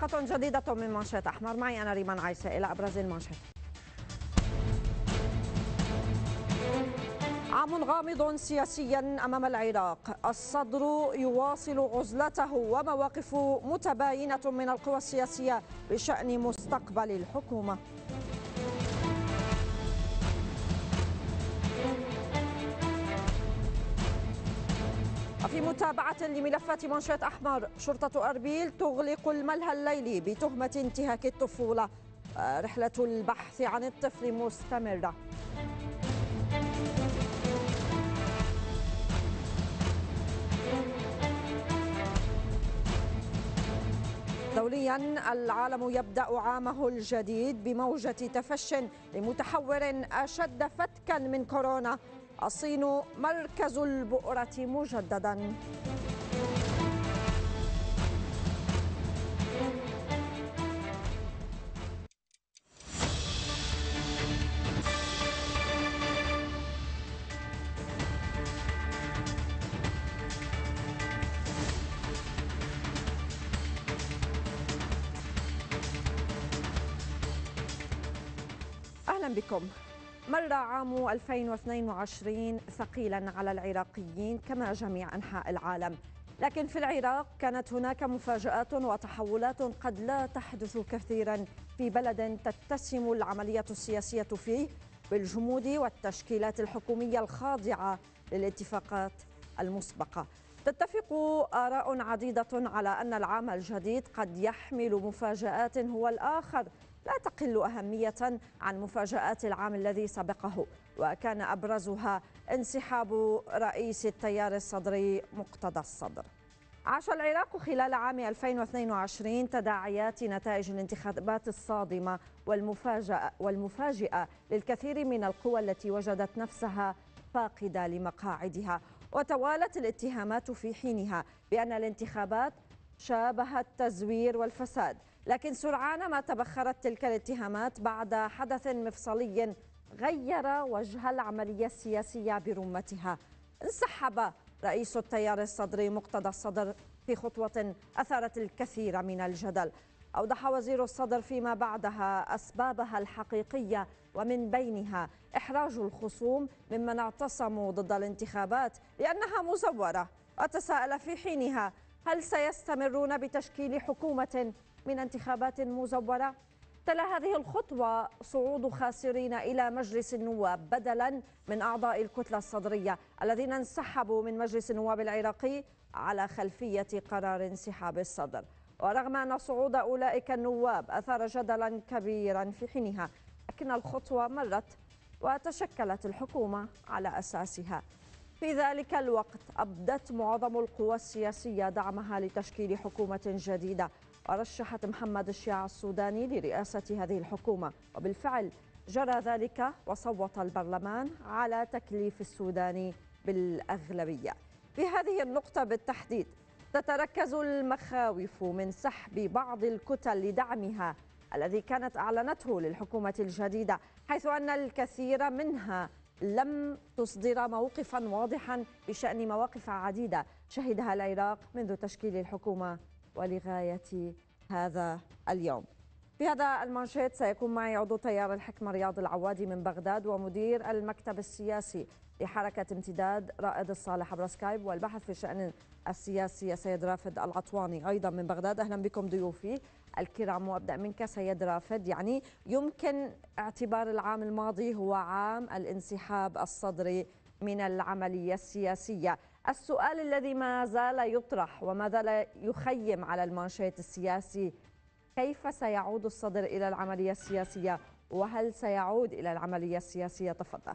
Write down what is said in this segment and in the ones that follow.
حلقة جديدة من مانشيت أحمر معي أنا ريمان عايشة إلى أبرز المانشيت عام غامض سياسيا أمام العراق الصدر يواصل عزلته ومواقف متباينة من القوى السياسية بشأن مستقبل الحكومة في متابعة لملفات منشأة أحمر شرطة أربيل تغلق الملهى الليلي بتهمة انتهاك الطفولة آه، رحلة البحث عن الطفل مستمرة دوليا العالم يبدا عامه الجديد بموجه تفش لمتحور اشد فتكا من كورونا الصين مركز البؤرة مجددا اهلا بكم مر عام 2022 ثقيلا على العراقيين كما جميع انحاء العالم لكن في العراق كانت هناك مفاجات وتحولات قد لا تحدث كثيرا في بلد تتسم العمليه السياسيه فيه بالجمود والتشكيلات الحكوميه الخاضعه للاتفاقات المسبقه تتفق اراء عديده على ان العام الجديد قد يحمل مفاجات هو الاخر لا تقل أهمية عن مفاجآت العام الذي سبقه وكان أبرزها انسحاب رئيس التيار الصدري مقتدى الصدر عاش العراق خلال عام 2022 تداعيات نتائج الانتخابات الصادمة والمفاجأة, والمفاجئة للكثير من القوى التي وجدت نفسها فاقدة لمقاعدها وتوالت الاتهامات في حينها بأن الانتخابات شابهت التزوير والفساد لكن سرعان ما تبخرت تلك الاتهامات بعد حدث مفصلي غير وجه العملية السياسية برمتها انسحب رئيس التيار الصدري مقتدى الصدر في خطوة أثارت الكثير من الجدل أوضح وزير الصدر فيما بعدها أسبابها الحقيقية ومن بينها إحراج الخصوم ممن اعتصموا ضد الانتخابات لأنها مزورة وتساءل في حينها هل سيستمرون بتشكيل حكومة من انتخابات مزورة تلا هذه الخطوة صعود خاسرين إلى مجلس النواب بدلا من أعضاء الكتلة الصدرية الذين انسحبوا من مجلس النواب العراقي على خلفية قرار انسحاب الصدر ورغم أن صعود أولئك النواب أثار جدلا كبيرا في حينها لكن الخطوة مرت وتشكلت الحكومة على أساسها في ذلك الوقت أبدت معظم القوى السياسية دعمها لتشكيل حكومة جديدة ورشحت محمد الشيع السوداني لرئاسة هذه الحكومة وبالفعل جرى ذلك وصوت البرلمان على تكليف السوداني بالأغلبية في هذه النقطة بالتحديد تتركز المخاوف من سحب بعض الكتل لدعمها الذي كانت أعلنته للحكومة الجديدة حيث أن الكثير منها لم تصدر موقفا واضحا بشأن مواقف عديدة شهدها العراق منذ تشكيل الحكومة ولغاية هذا اليوم في هذا المانشيت سيكون معي عضو تيار الحكمة رياض العوادي من بغداد ومدير المكتب السياسي لحركة امتداد رائد الصالح عبر سكايب والبحث في شأن السياسي سيد رافد العطواني أيضا من بغداد أهلا بكم ضيوفي الكرام وأبدأ منك سيد رافد يعني يمكن اعتبار العام الماضي هو عام الانسحاب الصدري من العملية السياسية السؤال الذي ما زال يطرح وما زال يخيم على المانشيت السياسي كيف سيعود الصدر إلى العملية السياسية وهل سيعود إلى العملية السياسية تفضل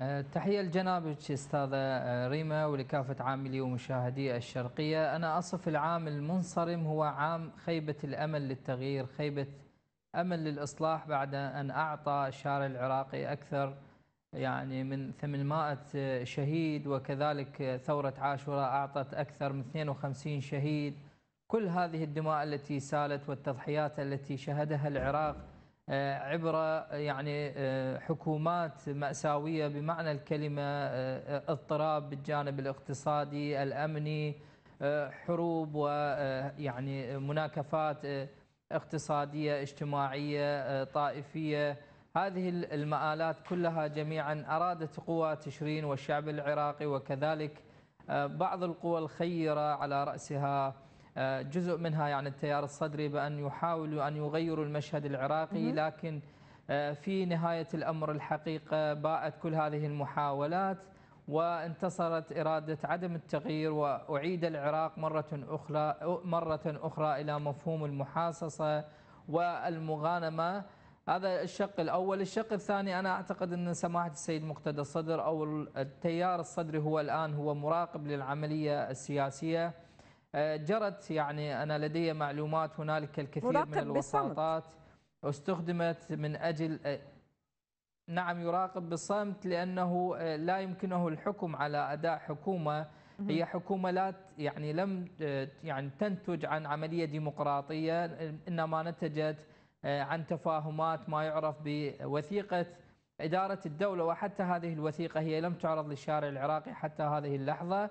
أه، تحية لجنابك أستاذة أه، ريما ولكافة عاملي ومشاهدي الشرقية أنا أصف العام المنصرم هو عام خيبة الأمل للتغيير خيبة أمل للإصلاح بعد أن أعطى الشارع العراقي أكثر يعني من 800 شهيد وكذلك ثورة عاشوراء أعطت أكثر من 52 شهيد كل هذه الدماء التي سالت والتضحيات التي شهدها العراق آه، عبر يعني آه، حكومات مأساوية بمعنى الكلمة آه، اضطراب بالجانب الاقتصادي الأمني حروب ويعني مناكفات اقتصادية اجتماعية طائفية هذه المآلات كلها جميعا أرادت قوى تشرين والشعب العراقي وكذلك آه، بعض القوى الخيرة على رأسها آه، جزء منها يعني التيار الصدري بأن يحاولوا أن يغيروا المشهد العراقي لكن آه، في نهاية الأمر الحقيقة باءت كل هذه المحاولات وانتصرت إرادة عدم التغيير وأعيد العراق مرة أخرى مرة أخرى إلى مفهوم المحاصصة والمغانمة هذا الشق الأول الشق الثاني أنا أعتقد أن سماحة السيد مقتدى الصدر أو التيار الصدري هو الآن هو مراقب للعملية السياسية آه، جرت يعني أنا لدي معلومات هنالك الكثير من الوساطات استخدمت من أجل آه، نعم يراقب بالصمت لأنه آه، لا يمكنه الحكم على أداء حكومة هي حكومة لا يعني لم يعني تنتج عن عملية ديمقراطية إنما نتجت آه، عن تفاهمات ما يعرف بوثيقة إدارة الدولة وحتى هذه الوثيقة هي لم تعرض للشارع العراقي حتى هذه اللحظة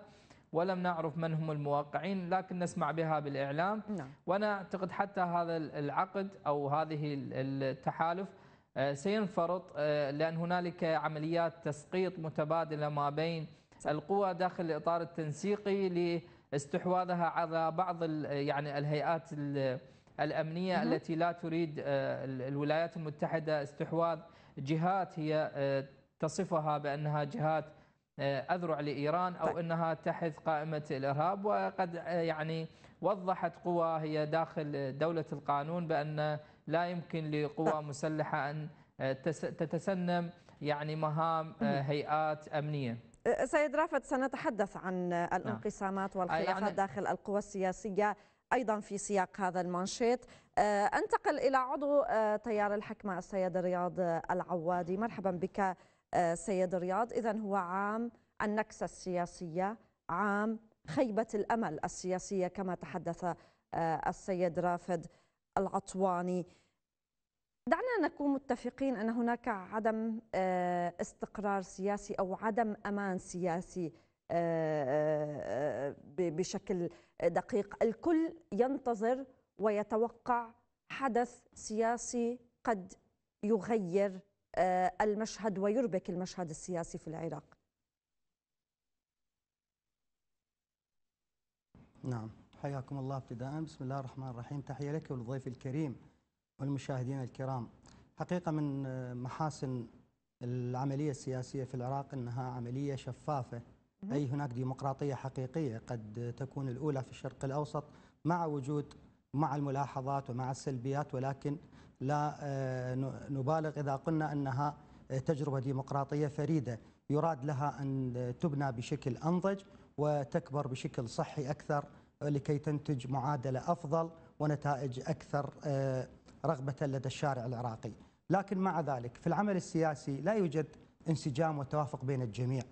ولم نعرف من هم الموقعين لكن نسمع بها بالإعلام نعم. وأنا أعتقد حتى هذا العقد أو هذه التحالف آه، سينفرط آه، لأن هنالك عمليات تسقيط متبادلة ما بين القوى داخل الإطار التنسيقي لاستحواذها على بعض يعني الهيئات الأمنية مم. التي لا تريد آه، الولايات المتحدة استحواذ جهات هي آه، تصفها بأنها جهات آه، أذرع لإيران أو طيب. أنها تحت قائمة الإرهاب وقد يعني وضحت قوى هي داخل دولة القانون بأن لا يمكن لقوى طيب. مسلحة أن تتسنم يعني مهام هيئات أمنية سيد رافت سنتحدث عن نعم. الانقسامات يعني والخلافات داخل القوى السياسية أيضا في سياق هذا المانشيت آه، أنتقل إلى عضو آه، تيار الحكمة السيد رياض آه، العوادي مرحبا بك سيد رياض إذا هو عام النكسة السياسية عام خيبة الأمل السياسية كما تحدث السيد رافد العطواني دعنا نكون متفقين ان هناك عدم استقرار سياسي او عدم امان سياسي بشكل دقيق الكل ينتظر ويتوقع حدث سياسي قد يغير آه، المشهد ويربك المشهد السياسي في العراق نعم حياكم الله ابتداء بسم الله الرحمن الرحيم تحية لك وللضيف الكريم والمشاهدين الكرام حقيقة من آه، محاسن العملية السياسية في العراق أنها عملية شفافة أي هناك ديمقراطية حقيقية قد تكون الأولى في الشرق الأوسط مع وجود مع الملاحظات ومع السلبيات ولكن لا آه، نبالغ إذا قلنا أنها تجربة ديمقراطية فريدة يراد لها أن تبنى بشكل أنضج وتكبر بشكل صحي أكثر لكي تنتج معادلة أفضل ونتائج أكثر آه، رغبة لدى الشارع العراقي لكن مع ذلك في العمل السياسي لا يوجد انسجام وتوافق بين الجميع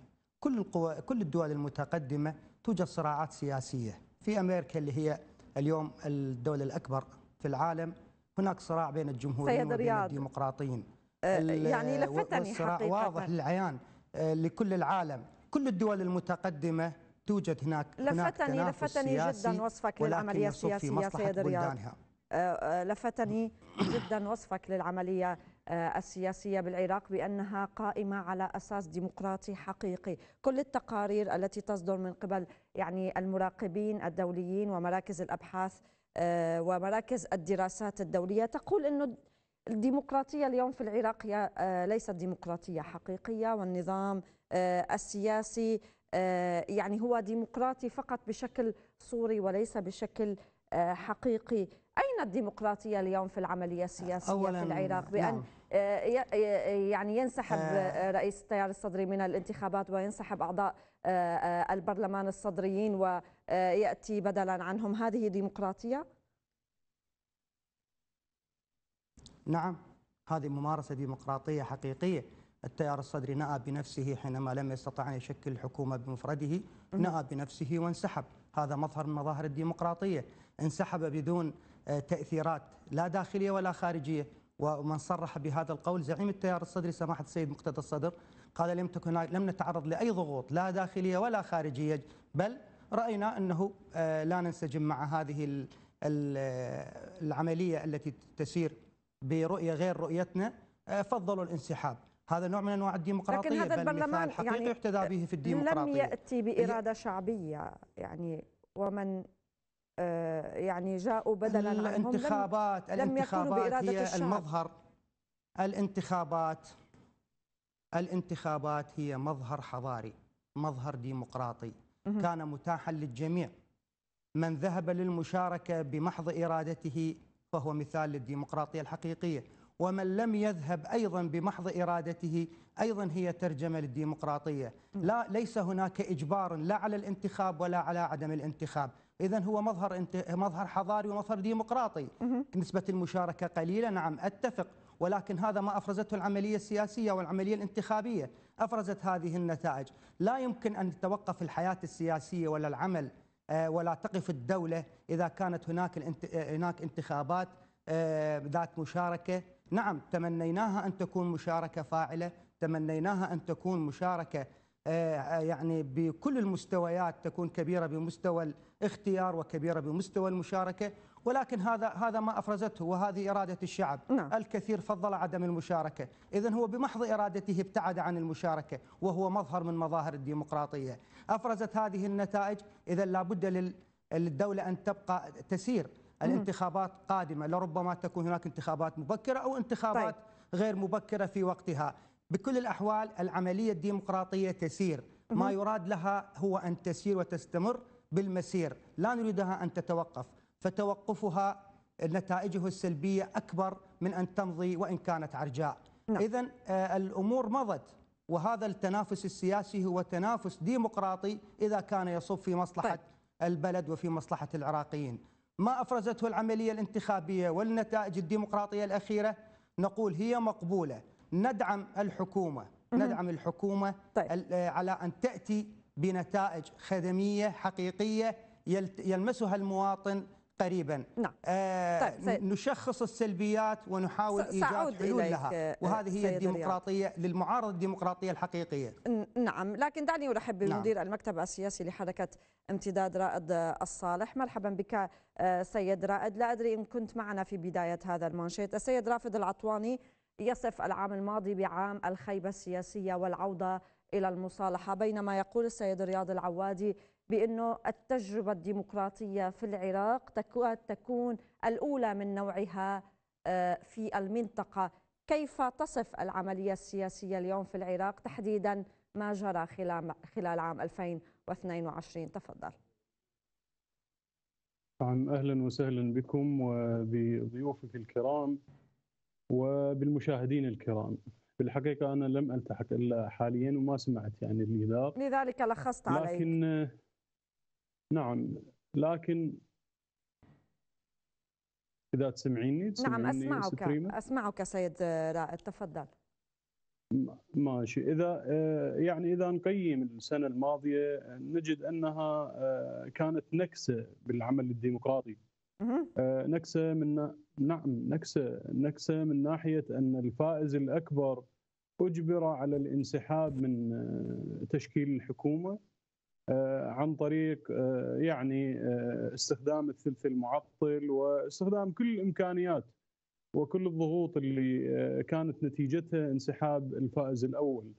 كل القوى كل الدول المتقدمه توجد صراعات سياسيه في امريكا اللي هي اليوم الدوله الاكبر في العالم هناك صراع بين الجمهوريين وبين رياض. الديمقراطيين آه، يعني لفتني والصراع حقيقة واضح للعيان آه، لكل العالم كل الدول المتقدمه توجد هناك لفتني هناك آه، لفتني جدا وصفك للعمليه السياسيه سيد رياض لفتني جدا وصفك للعمليه آه، السياسية بالعراق بأنها قائمة على أساس ديمقراطي حقيقي كل التقارير التي تصدر من قبل يعني المراقبين الدوليين ومراكز الأبحاث آه، ومراكز الدراسات الدولية تقول أنه الديمقراطية اليوم في العراق هي آه، ليست ديمقراطية حقيقية والنظام السياسي يعني هو ديمقراطي فقط بشكل صوري وليس بشكل حقيقي أين الديمقراطية اليوم في العملية السياسية أولاً في العراق بأن نعم. آه، يعني ينسحب آه. آه، رئيس التيار الصدري من الانتخابات وينسحب أعضاء البرلمان الصدريين ويأتي بدلا عنهم هذه ديمقراطية؟ نعم هذه ممارسة ديمقراطية حقيقية التيار الصدري نأى بنفسه حينما لم يستطع أن يشكل الحكومة بمفرده نأى بنفسه وانسحب هذا مظهر من مظاهر الديمقراطية انسحب بدون آه، تأثيرات لا داخلية ولا خارجية ومن صرح بهذا القول زعيم التيار الصدري سماحة السيد مقتدى الصدر قال لم تكن لم نتعرض لأي ضغوط لا داخلية ولا خارجية بل رأينا أنه آه، لا ننسجم مع هذه آه، العملية التي تسير برؤية غير رؤيتنا فضلوا الانسحاب هذا نوع من انواع الديمقراطيه لكن هذا البرلمان الحقيقي يعني يحتذى به في الديمقراطيه لم ياتي باراده شعبيه يعني ومن آه، يعني جاءوا بدلا عنهم الانتخابات لم الانتخابات لم هي الشعب. المظهر الانتخابات الانتخابات هي مظهر حضاري مظهر ديمقراطي كان متاحا للجميع من ذهب للمشاركة بمحض إرادته فهو مثال للديمقراطية الحقيقية ومن لم يذهب أيضا بمحض إرادته أيضا هي ترجمة للديمقراطية لا ليس هناك إجبار لا على الانتخاب ولا على عدم الانتخاب إذا هو مظهر انت... مظهر حضاري ومظهر ديمقراطي نسبة المشاركة قليلة نعم أتفق ولكن هذا ما أفرزته العملية السياسية والعملية الانتخابية أفرزت هذه النتائج لا يمكن أن تتوقف الحياة السياسية ولا العمل آه، ولا تقف الدولة إذا كانت هناك الانت... آه، هناك انتخابات آه، ذات مشاركة نعم تمنيناها أن تكون مشاركة فاعلة تمنيناها أن تكون مشاركة يعني بكل المستويات تكون كبيرة بمستوى اختيار وكبيرة بمستوى المشاركة ولكن هذا هذا ما افرزته وهذه اراده الشعب نعم. الكثير فضل عدم المشاركه اذا هو بمحض ارادته ابتعد عن المشاركه وهو مظهر من مظاهر الديمقراطيه افرزت هذه النتائج اذا لابد للدوله ان تبقى تسير الانتخابات قادمه لربما تكون هناك انتخابات مبكره او انتخابات طيب. غير مبكره في وقتها بكل الاحوال العمليه الديمقراطيه تسير ما يراد لها هو ان تسير وتستمر بالمسير لا نريدها أن تتوقف فتوقفها نتائجه السلبية أكبر من أن تمضي وإن كانت عرجاء نعم. إذا آه، الأمور مضت وهذا التنافس السياسي هو تنافس ديمقراطي إذا كان يصب في مصلحة طيب. البلد وفي مصلحة العراقيين ما أفرزته العملية الانتخابية والنتائج الديمقراطية الأخيرة نقول هي مقبولة ندعم الحكومة ندعم الحكومة طيب. آه، على أن تأتي بنتائج خدمية حقيقية يلمسها المواطن قريبا نعم. آه طيب سي... نشخص السلبيات ونحاول ايجاد حلول لها آه، وهذه هي الديمقراطيه رياض. للمعارضه الديمقراطيه الحقيقيه نعم لكن دعني ارحب نعم. بمدير نعم. المكتب السياسي لحركه امتداد رائد الصالح مرحبا بك آه، سيد رائد لا ادري ان كنت معنا في بدايه هذا المانشيت السيد رافد العطواني يصف العام الماضي بعام الخيبه السياسيه والعوده إلى المصالحة بينما يقول السيد رياض العوادي بأنه التجربة الديمقراطية في العراق تكاد تكون الأولى من نوعها آه، في المنطقة كيف تصف العملية السياسية اليوم في العراق تحديدا ما جرى خلال خلال عام 2022 تفضل أهلا وسهلا بكم وبضيوفك الكرام وبالمشاهدين الكرام في الحقيقة أنا لم ألتحق إلا حاليا وما سمعت يعني الإيذاء لذلك لخصت لكن عليك لكن نعم لكن إذا تسمعيني, نعم، تسمعيني نعم أسمعك ستريمة. أسمعك سيد رائد تفضل ماشي إذا آه، يعني إذا نقيم السنة الماضية نجد أنها آه، كانت نكسة بالعمل الديمقراطي آه، نكسة من نعم نكسة نكسة من ناحية أن الفائز الأكبر أجبر على الانسحاب من آه، تشكيل الحكومة آه، عن طريق يعني استخدام الثلث المعطل واستخدام كل الإمكانيات وكل الضغوط اللي كانت نتيجتها انسحاب الفائز الأول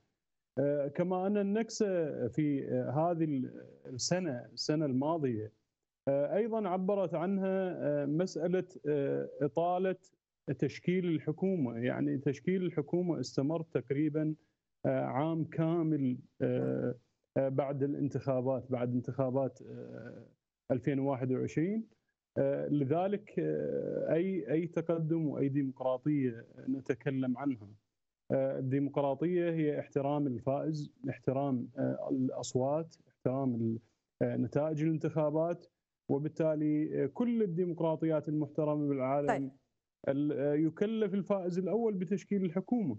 كما أن النكسة في هذه السنة السنة الماضية آه، ايضا عبرت عنها آه، مساله آه، اطاله تشكيل الحكومه، يعني تشكيل الحكومه استمر تقريبا عام كامل بعد الانتخابات، بعد انتخابات 2021 لذلك اي اي تقدم واي ديمقراطيه نتكلم عنها الديمقراطيه هي احترام الفائز، احترام الاصوات، احترام نتائج الانتخابات وبالتالي آه، كل الديمقراطيات المحترمه بالعالم طيب. آه، يكلف الفائز الاول بتشكيل الحكومه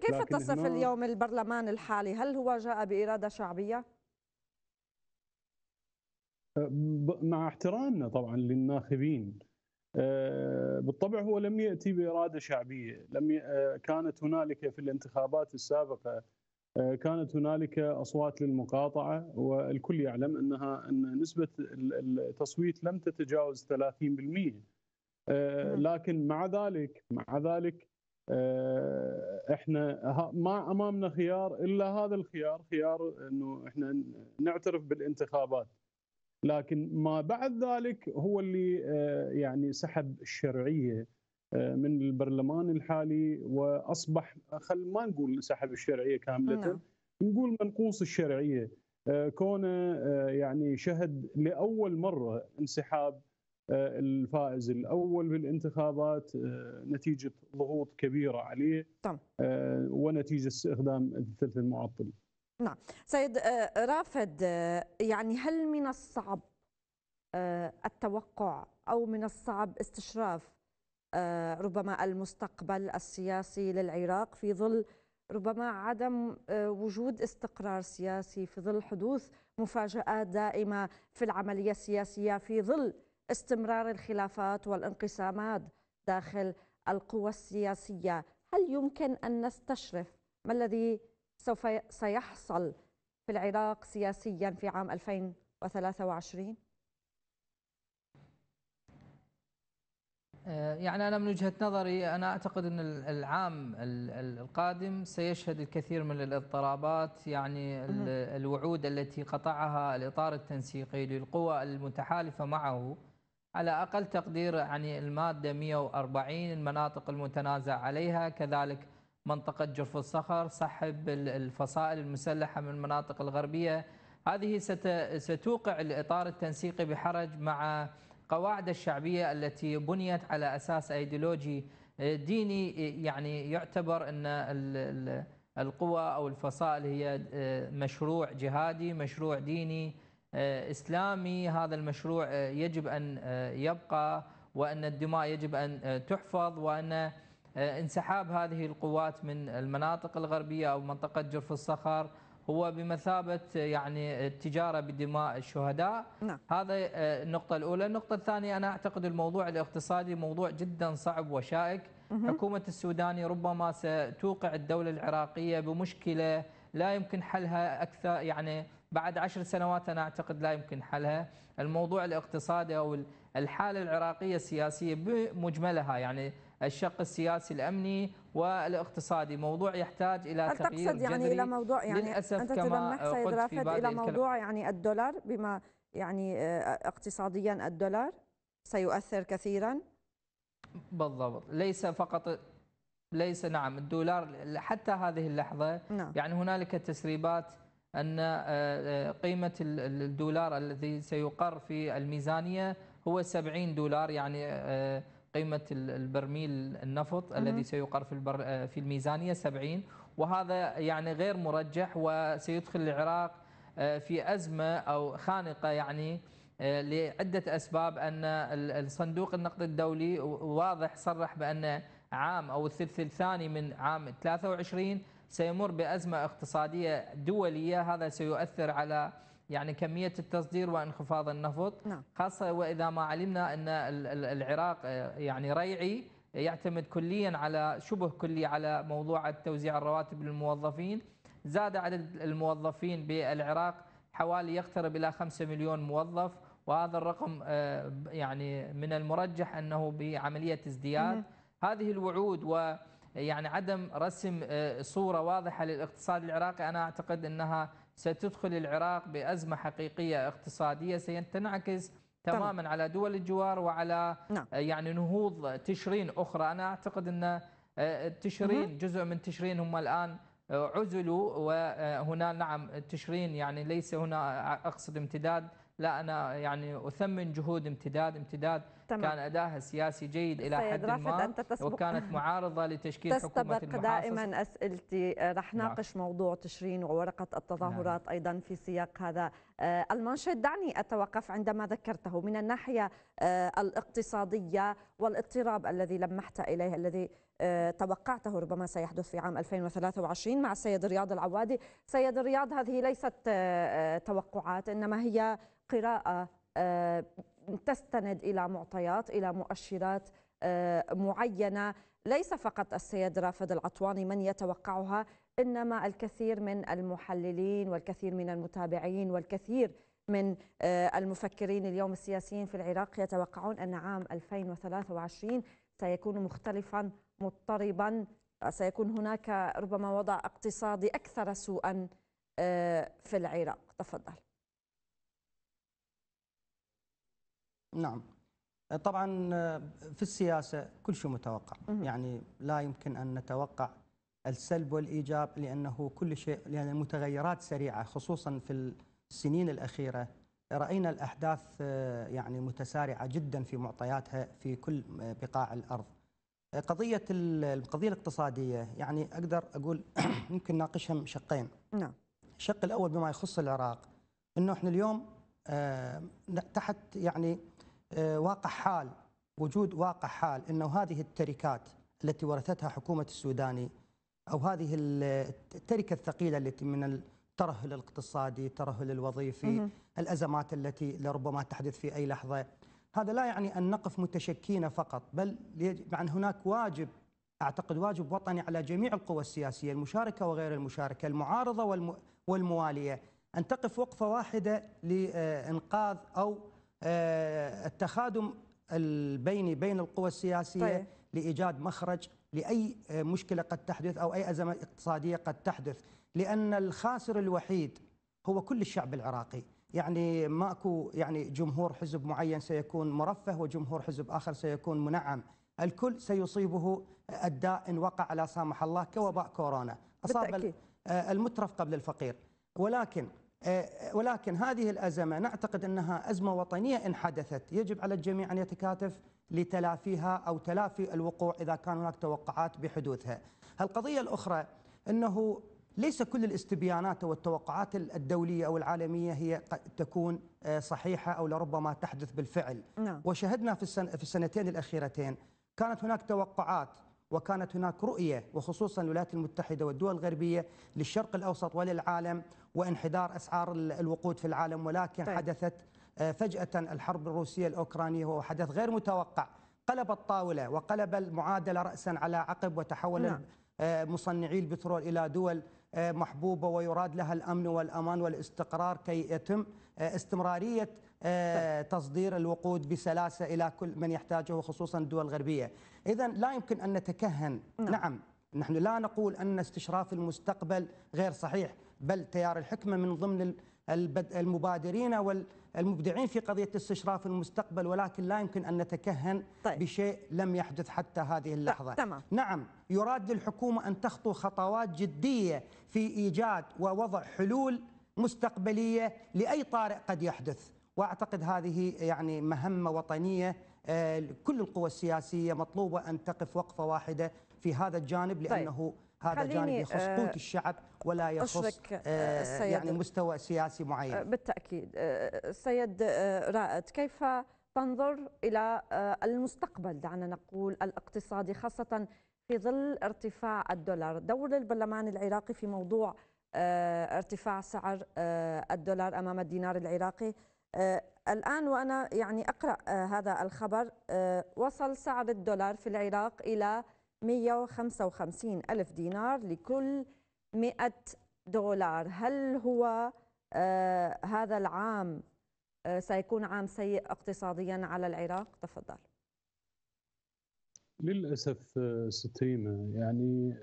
كيف تصف اليوم البرلمان الحالي هل هو جاء باراده شعبيه آه، مع احترامنا طبعا للناخبين بالطبع هو لم ياتي باراده شعبيه لم ي... كانت هنالك في الانتخابات السابقه آه، كانت هنالك اصوات للمقاطعه والكل يعلم انها ان نسبه التصويت لم تتجاوز 30% آه، نعم. لكن مع ذلك مع ذلك آه، احنا ما امامنا خيار الا هذا الخيار خيار انه احنا نعترف بالانتخابات لكن ما بعد ذلك هو اللي يعني سحب الشرعيه من البرلمان الحالي واصبح خل ما نقول سحب الشرعيه كامله نعم. نقول منقوص الشرعيه آه، كونه آه، يعني شهد لاول مره انسحاب آه، الفائز الاول بالانتخابات نتيجه ضغوط كبيره عليه طبعا. ونتيجه استخدام الثلث المعطل. نعم، سيد رافد يعني هل من الصعب التوقع او من الصعب استشراف آه، ربما المستقبل السياسي للعراق في ظل ربما عدم آه، وجود استقرار سياسي في ظل حدوث مفاجآت دائمة في العملية السياسية في ظل استمرار الخلافات والانقسامات داخل القوى السياسية هل يمكن أن نستشرف ما الذي سوف سيحصل في العراق سياسيا في عام 2023؟ آه، يعني أنا من وجهة نظري أنا أعتقد أن العام القادم سيشهد الكثير من الاضطرابات يعني الوعود التي قطعها الإطار التنسيقي للقوى المتحالفة معه على أقل تقدير يعني المادة 140 المناطق المتنازع عليها كذلك منطقة جرف الصخر سحب الفصائل المسلحة من المناطق الغربية هذه ستوقع الإطار التنسيقي بحرج مع قواعد الشعبية التي بنيت على أساس أيديولوجي ديني يعني يعتبر أن القوى أو الفصائل هي آه، مشروع جهادي مشروع ديني آه، إسلامي هذا المشروع آه، يجب أن يبقى وأن الدماء يجب أن تحفظ وأن انسحاب هذه القوات من المناطق الغربية أو منطقة جرف الصخر هو بمثابة يعني التجارة بدماء الشهداء نعم. هذا آه، النقطة الأولى النقطة الثانية أنا أعتقد الموضوع الاقتصادي موضوع جدا صعب وشائك مه. حكومة السوداني ربما ستوقع الدولة العراقية بمشكلة لا يمكن حلها أكثر يعني بعد عشر سنوات أنا أعتقد لا يمكن حلها الموضوع الاقتصادي أو الحالة العراقية السياسية بمجملها يعني الشق السياسي الامني والاقتصادي موضوع يحتاج الى هل تقصد يعني الى موضوع يعني للاسف انت كما سيد رافد الى موضوع يعني الدولار بما يعني آه، اقتصاديا الدولار سيؤثر كثيرا بالضبط ليس فقط ليس نعم الدولار حتى هذه اللحظه نعم. يعني هنالك تسريبات ان آه، آه، قيمه الدولار الذي سيقر في الميزانيه هو 70 دولار يعني قيمة البرميل النفط مم. الذي سيقر في البر آه، في الميزانية 70 وهذا يعني غير مرجح وسيدخل العراق آه، في أزمة أو خانقة يعني آه، لعدة أسباب أن الصندوق النقد الدولي واضح صرح بأن عام أو الثلث الثاني من عام 23 سيمر بأزمة اقتصادية دولية هذا سيؤثر على يعني كمية التصدير وانخفاض النفط نعم. خاصة وإذا ما علمنا أن العراق آه، يعني ريعي يعتمد كليا على شبه كلي على موضوع توزيع الرواتب للموظفين زاد عدد الموظفين بالعراق حوالي يقترب إلى 5 مليون موظف وهذا الرقم آه، يعني من المرجح أنه بعملية ازدياد هذه الوعود و يعني عدم رسم آه، صورة واضحة للاقتصاد العراقي أنا أعتقد أنها ستدخل العراق بأزمة حقيقية اقتصادية سينتنعكس تماما على دول الجوار وعلى نعم. آه، يعني نهوض تشرين أخرى أنا أعتقد أن آه، تشرين جزء من تشرين هم الآن آه، عزلوا وهنا نعم تشرين يعني ليس هنا أقصد امتداد لا أنا يعني أثمن جهود امتداد امتداد تمام. كان أداها السياسي جيد إلى حد ما أنت وكانت معارضة لتشكيل حكومة تستبق دائما أسئلتي آه، رح نعم. ناقش نعم. موضوع تشرين وورقة التظاهرات نعم. أيضا في سياق هذا آه، المنشد دعني أتوقف عندما ذكرته من الناحية آه، الاقتصادية والاضطراب الذي لمحت إليه الذي توقعته ربما سيحدث في عام 2023 مع السيد رياض العوادي سيد رياض هذه ليست توقعات إنما هي قراءة تستند الى معطيات الى مؤشرات آه، معينه ليس فقط السيد رافد العطواني من يتوقعها انما الكثير من المحللين والكثير من المتابعين والكثير من آه، المفكرين اليوم السياسيين في العراق يتوقعون ان عام 2023 سيكون مختلفا مضطربا سيكون هناك ربما وضع اقتصادي اكثر سوءا آه، في العراق تفضل نعم طبعا في السياسة كل شيء متوقع يعني لا يمكن أن نتوقع السلب والإيجاب لأنه كل شيء لأن المتغيرات سريعة خصوصا في السنين الأخيرة رأينا الأحداث يعني متسارعة جدا في معطياتها في كل بقاع الأرض قضية القضية الاقتصادية يعني أقدر أقول يمكن ناقشها شقين نعم الشق الأول بما يخص العراق أنه إحنا اليوم آه، تحت يعني آه، واقع حال وجود واقع حال انه هذه التركات التي ورثتها حكومه السوداني او هذه التركه الثقيله التي من الترهل الاقتصادي، الترهل الوظيفي، الازمات التي لربما تحدث في اي لحظه، هذا لا يعني ان نقف متشكين فقط بل يجب يعني هناك واجب اعتقد واجب وطني على جميع القوى السياسيه المشاركه وغير المشاركه، المعارضه والمواليه ان تقف وقفه واحده لانقاذ او آه، التخادم البيني بين القوى السياسية طيب. لإيجاد مخرج لأي مشكلة قد تحدث أو أي أزمة اقتصادية قد تحدث لأن الخاسر الوحيد هو كل الشعب العراقي يعني ماكو يعني جمهور حزب معين سيكون مرفه وجمهور حزب آخر سيكون منعم الكل سيصيبه الداء إن وقع لا سامح الله كوباء كورونا أصاب بالتأكيد. آه، المترف قبل الفقير ولكن آه، آه، ولكن هذه الأزمة نعتقد أنها أزمة وطنية إن حدثت يجب على الجميع أن يتكاتف لتلافيها أو تلافي الوقوع إذا كان هناك توقعات بحدوثها القضية الأخرى أنه ليس كل الاستبيانات والتوقعات الدولية أو العالمية هي تكون آه، صحيحة أو لربما تحدث بالفعل نعم. وشهدنا في السنتين الأخيرتين كانت هناك توقعات وكانت هناك رؤية وخصوصا الولايات المتحدة والدول الغربية للشرق الأوسط وللعالم وانحدار أسعار الوقود في العالم ولكن طيب. حدثت آه، فجأة الحرب الروسية الأوكرانية وهو حدث غير متوقع قلب الطاولة وقلب المعادلة رأسا على عقب وتحول نعم. آه، مصنعي البترول إلى دول آه، محبوبة ويراد لها الأمن والأمان والاستقرار كي يتم استمرارية آه، تصدير الوقود بسلاسة إلى كل من يحتاجه خصوصا الدول الغربية إذا لا يمكن أن نتكهن نعم, نعم. نحن لا نقول أن استشراف المستقبل غير صحيح بل تيار الحكمة من ضمن المبادرين والمبدعين في قضية استشراف المستقبل ولكن لا يمكن أن نتكهن طيب. بشيء لم يحدث حتى هذه طيب، اللحظة تمام. نعم يراد للحكومة أن تخطو خطوات جدية في إيجاد ووضع حلول مستقبلية لأي طارئ قد يحدث واعتقد هذه يعني مهمه وطنيه آه، كل القوى السياسيه مطلوبه ان تقف وقفه واحده في هذا الجانب طيب، لانه طيب. هذا جانب يخص قوت آه، الشعب ولا يخص آه، يعني مستوى سياسي معين بالتاكيد السيد رائد كيف تنظر الى المستقبل دعنا نقول الاقتصادي خاصه في ظل ارتفاع الدولار دور البرلمان العراقي في موضوع ارتفاع سعر الدولار امام الدينار العراقي آه، الآن وأنا يعني أقرأ آه، هذا الخبر آه، وصل سعر الدولار في العراق إلى 155 ألف دينار لكل 100 دولار هل هو هذا العام سيكون عام سيء اقتصاديا على العراق تفضل للأسف ستيمة يعني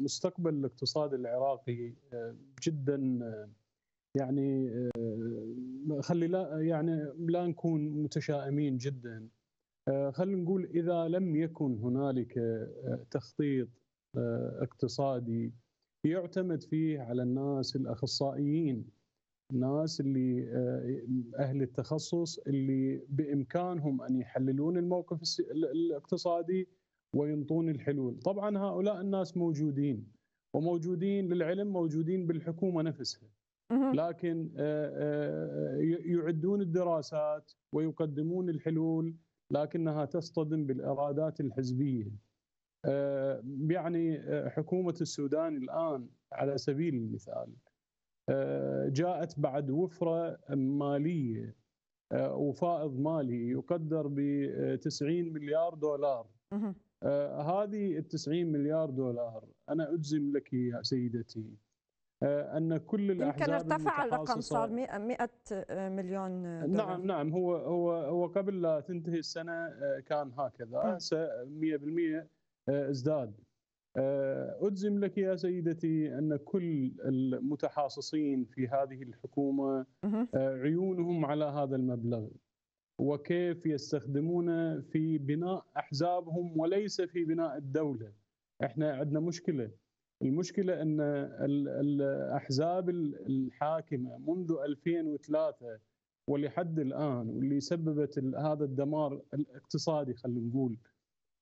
مستقبل الاقتصاد العراقي جدا يعني آه، خلي لا يعني لا نكون متشائمين جدا آه، خلينا نقول اذا لم يكن هنالك آه، تخطيط اقتصادي يعتمد فيه على الناس الاخصائيين الناس اللي اهل التخصص اللي بامكانهم ان يحللون الموقف الاقتصادي وينطون الحلول، طبعا هؤلاء الناس موجودين وموجودين للعلم موجودين بالحكومه نفسها. لكن آه، آه، يعدون الدراسات ويقدمون الحلول لكنها تصطدم بالارادات الحزبيه. آه، يعني حكومه السودان الان على سبيل المثال جاءت بعد وفره ماليه وفائض مالي يقدر ب 90 مليار دولار. هذه ال 90 مليار دولار انا اجزم لك يا سيدتي آه، ان كل الاحزاب يمكن ارتفع الرقم صار 100 مليون دولار نعم نعم هو هو هو قبل لا تنتهي السنه آه، كان هكذا هسه نعم. 100% آه، ازداد اجزم لك يا سيدتي ان كل المتحاصصين في هذه الحكومه عيونهم على هذا المبلغ وكيف يستخدمونه في بناء احزابهم وليس في بناء الدوله احنا عندنا مشكله المشكله ان الاحزاب الحاكمه منذ 2003 ولحد الان واللي سببت هذا الدمار الاقتصادي خلينا نقول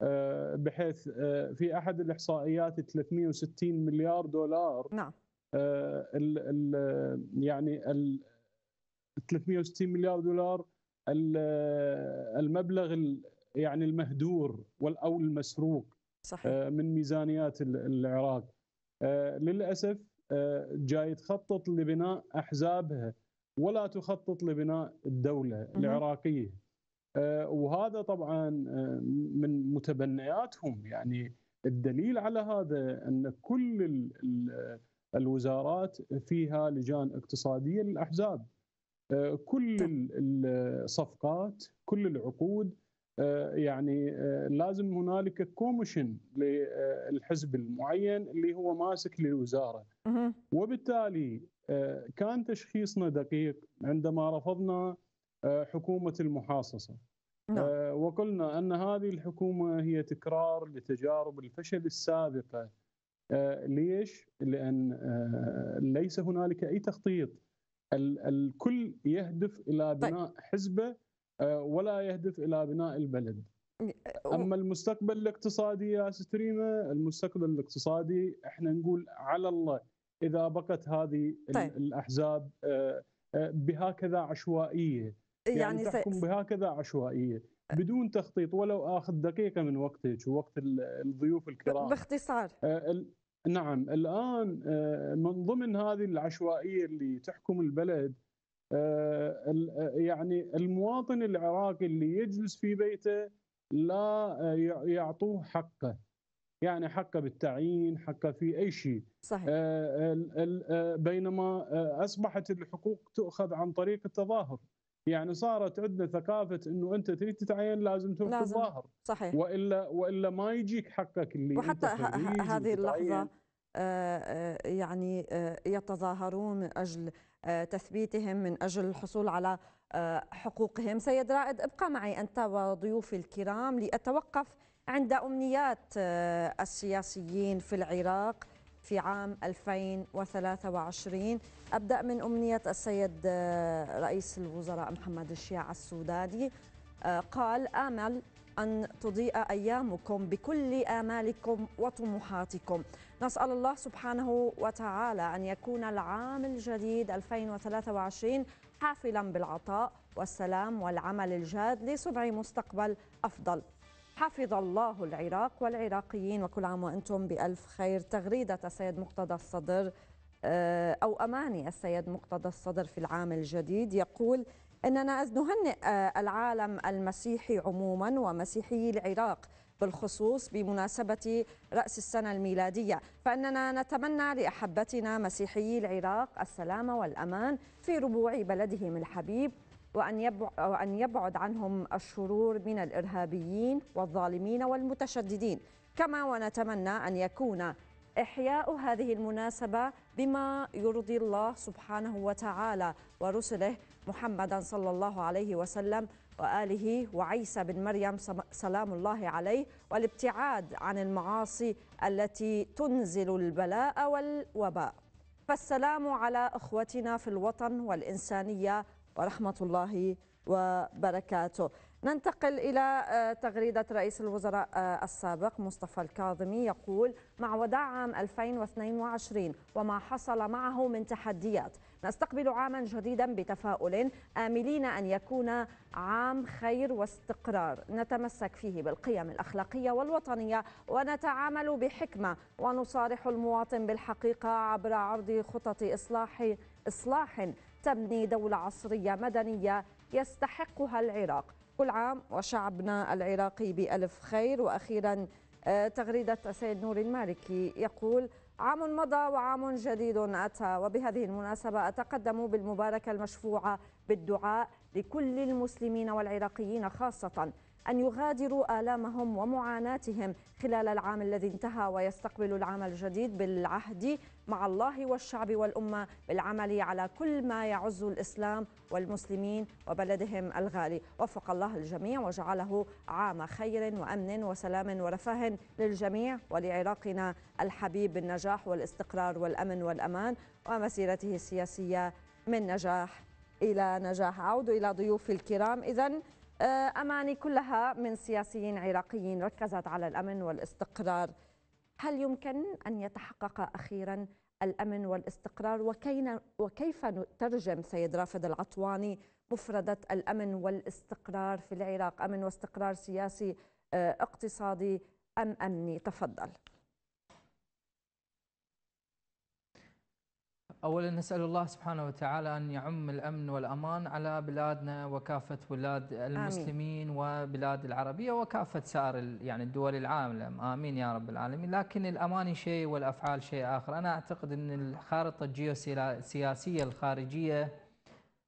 آه، بحيث آه، في احد الاحصائيات 360 مليار دولار نعم آه، يعني ال 360 مليار دولار المبلغ يعني المهدور او المسروق صحيح. من ميزانيات العراق آه، للاسف آه، جاي تخطط لبناء احزابها ولا تخطط لبناء الدوله العراقيه آه، وهذا طبعا من متبنياتهم يعني الدليل على هذا ان كل الوزارات فيها لجان اقتصاديه للاحزاب كل الصفقات كل العقود آه، يعني آه، لازم هنالك كوميشن للحزب المعين اللي هو ماسك للوزاره وبالتالي آه، كان تشخيصنا دقيق عندما رفضنا حكومه المحاصصه نعم. وقلنا ان هذه الحكومه هي تكرار لتجارب الفشل السابقه ليش؟ لان ليس هنالك اي تخطيط الكل يهدف الى طيب. بناء حزبه آه، ولا يهدف الى بناء البلد اما المستقبل الاقتصادي يا ستريما المستقبل الاقتصادي احنا نقول على الله اذا بقت هذه طيب. الاحزاب آه، آه، بهكذا عشوائيه إيه، يعني, يعني تحكم س... بهكذا عشوائيه بدون تخطيط ولو اخذ دقيقه من وقتك ووقت الضيوف الكرام باختصار نعم الان من ضمن هذه العشوائيه اللي تحكم البلد آه، آه، يعني المواطن العراقي اللي يجلس في بيته لا آه، يعطوه حقه يعني حقه بالتعيين حقه في اي شيء صحيح. بينما اصبحت الحقوق تؤخذ عن طريق التظاهر يعني صارت عندنا ثقافه انه انت تريد تتعين لازم تروح تظاهر صحيح والا والا ما يجيك حقك اللي وحتى هذه اللحظه يعني يتظاهرون من اجل تثبيتهم من أجل الحصول على آه، حقوقهم سيد رائد ابقى معي أنت وضيوفي الكرام لأتوقف عند أمنيات آه، السياسيين في العراق في عام 2023 أبدأ من أمنية السيد آه، رئيس الوزراء محمد الشيع السوداني قال آمل أن تضيء أيامكم بكل آمالكم وطموحاتكم نسأل الله سبحانه وتعالى أن يكون العام الجديد 2023 حافلا بالعطاء والسلام والعمل الجاد لصنع مستقبل أفضل حفظ الله العراق والعراقيين وكل عام وأنتم بألف خير تغريدة السيد مقتدى الصدر آه، أو أماني السيد مقتدى الصدر في العام الجديد يقول أننا نهنئ آه، العالم المسيحي عموما ومسيحي العراق بالخصوص بمناسبة رأس السنة الميلادية فإننا نتمنى لأحبتنا مسيحيي العراق السلام والأمان في ربوع بلدهم الحبيب وأن يبعد عنهم الشرور من الإرهابيين والظالمين والمتشددين كما ونتمنى أن يكون إحياء هذه المناسبة بما يرضي الله سبحانه وتعالى ورسله محمدا صلى الله عليه وسلم وآله وعيسى بن مريم سلام الله عليه والابتعاد عن المعاصي التي تنزل البلاء والوباء فالسلام على إخوتنا في الوطن والإنسانية ورحمة الله وبركاته ننتقل إلى آه، تغريدة رئيس الوزراء آه، السابق مصطفى الكاظمي يقول مع وداع عام 2022 وما حصل معه من تحديات نستقبل عاما جديدا بتفاؤل آملين أن يكون عام خير واستقرار نتمسك فيه بالقيم الأخلاقية والوطنية ونتعامل بحكمة ونصارح المواطن بالحقيقة عبر عرض خطط إصلاح إصلاح تبني دولة عصرية مدنية يستحقها العراق كل عام وشعبنا العراقي بألف خير وأخيرا آه، تغريدة سيد نور المالكي يقول عام مضى وعام جديد أتى وبهذه المناسبة أتقدم بالمباركة المشفوعة بالدعاء لكل المسلمين والعراقيين خاصة أن يغادروا آلامهم ومعاناتهم خلال العام الذي انتهى ويستقبلوا العام الجديد بالعهد مع الله والشعب والأمة بالعمل على كل ما يعز الإسلام والمسلمين وبلدهم الغالي وفق الله الجميع وجعله عام خير وأمن وسلام ورفاه للجميع ولعراقنا الحبيب بالنجاح والاستقرار والأمن والأمان ومسيرته السياسية من نجاح إلى نجاح أعود إلى ضيوفي الكرام إذا آه، أماني كلها من سياسيين عراقيين ركزت على الأمن والاستقرار هل يمكن أن يتحقق أخيرا الأمن والاستقرار وكيف ترجم سيد رافد العطواني مفردة الأمن والاستقرار في العراق أمن واستقرار سياسي آه، اقتصادي أم أمني تفضل أولا نسأل الله سبحانه وتعالى أن يعم الأمن والأمان على بلادنا وكافة بلاد المسلمين وبلاد العربية وكافة سائر يعني الدول العاملة آمين يا رب العالمين لكن الأماني شيء والأفعال شيء آخر أنا أعتقد أن الخارطة الجيوسياسية الخارجية